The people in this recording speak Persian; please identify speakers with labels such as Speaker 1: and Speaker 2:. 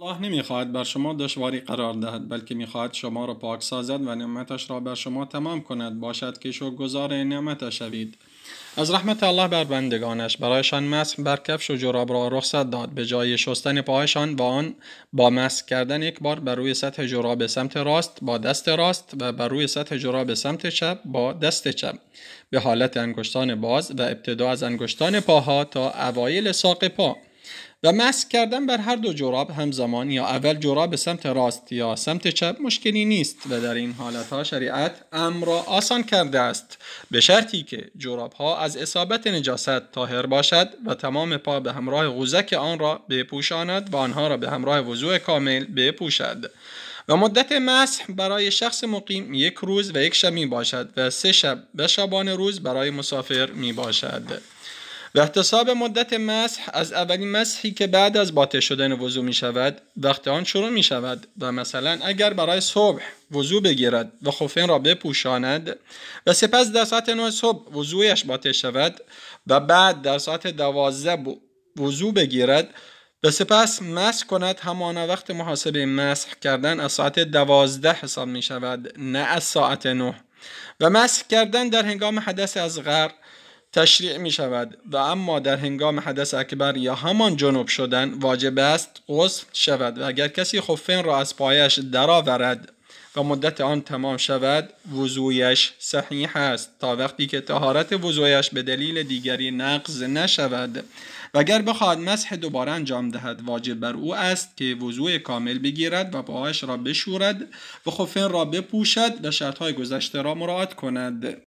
Speaker 1: الله نمیخواهد بر شما دشواری قرار دهد بلکه میخواهد شما را پاک سازد و نعمتش را بر شما تمام کند باشد که گذار نعمتش شوید از رحمت الله بر بندگانش برایشان مسح بر کفش و جراب را رخصت داد به جای شستن پایشان با آن با مسح کردن یک بار بر روی سطح جراب سمت راست با دست راست و بر روی سطح جراب سمت چپ با دست چپ به حالت انگشتان باز و ابتدا از انگشتان پاها تا اوایل ساق پا و مسک کردن بر هر دو جراب همزمان یا اول جراب سمت راست یا سمت چپ مشکلی نیست و در این حالتها شریعت امر را آسان کرده است به شرطی که جراب ها از اصابت نجاست تاهر باشد و تمام پا به همراه غوزک آن را بپوشاند و آنها را به همراه وضوع کامل بپوشد و مدت مسح برای شخص مقیم یک روز و یک شب می باشد و سه شب به شبان روز برای مسافر می باشد به احتساب مدت مسح از اولین مسحی که بعد از باطل شدن وضو می شود وقت آن شروع می شود و مثلا اگر برای صبح وضو بگیرد و خفین را بپوشاند و سپس در ساعت 9 صبح وضویش باطل شود و بعد در ساعت دوازده وضو بگیرد و سپس مسح کند همان وقت محاسبه مسح کردن از ساعت دوازده حساب می شود نه از ساعت نه و مسح کردن در هنگام حدث از غر تشریع می شود و اما در هنگام حدث اکبر یا همان جنوب شدن واجب است غسل شود و اگر کسی خفین را از پایش درآورد و مدت آن تمام شود وضویش صحیح است تا وقتی که تهارت وضویش به دلیل دیگری نقض نشود و اگر بخواهد مسح دوباره انجام دهد واجب بر او است که وضوع کامل بگیرد و پایش را بشورد و خفین را بپوشد و شرطهای گذشته را مراعات کند